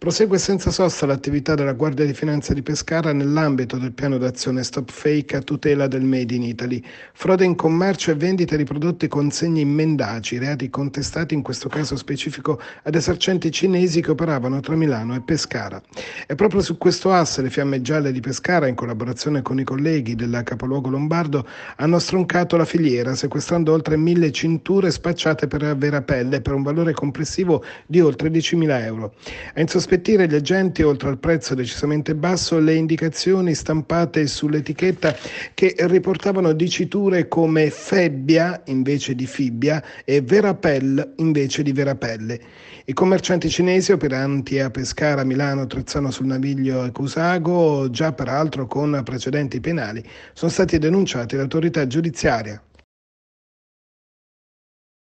Prosegue senza sosta l'attività della Guardia di Finanza di Pescara nell'ambito del piano d'azione Stop Fake a tutela del Made in Italy. Frode in commercio e vendita di prodotti con segni mendaci, reati contestati in questo caso specifico ad esercenti cinesi che operavano tra Milano e Pescara. E proprio su questo asse le Fiamme Gialle di Pescara, in collaborazione con i colleghi della capoluogo lombardo, hanno stroncato la filiera, sequestrando oltre mille cinture spacciate per vera pelle per un valore complessivo di oltre 10.000 euro. È in sospeso rispettire gli agenti, oltre al prezzo decisamente basso, le indicazioni stampate sull'etichetta che riportavano diciture come febbia invece di fibbia e verapel invece di verapelle. I commercianti cinesi operanti a Pescara, Milano, Trezzano sul Naviglio e Cusago, già peraltro con precedenti penali, sono stati denunciati dall'autorità giudiziaria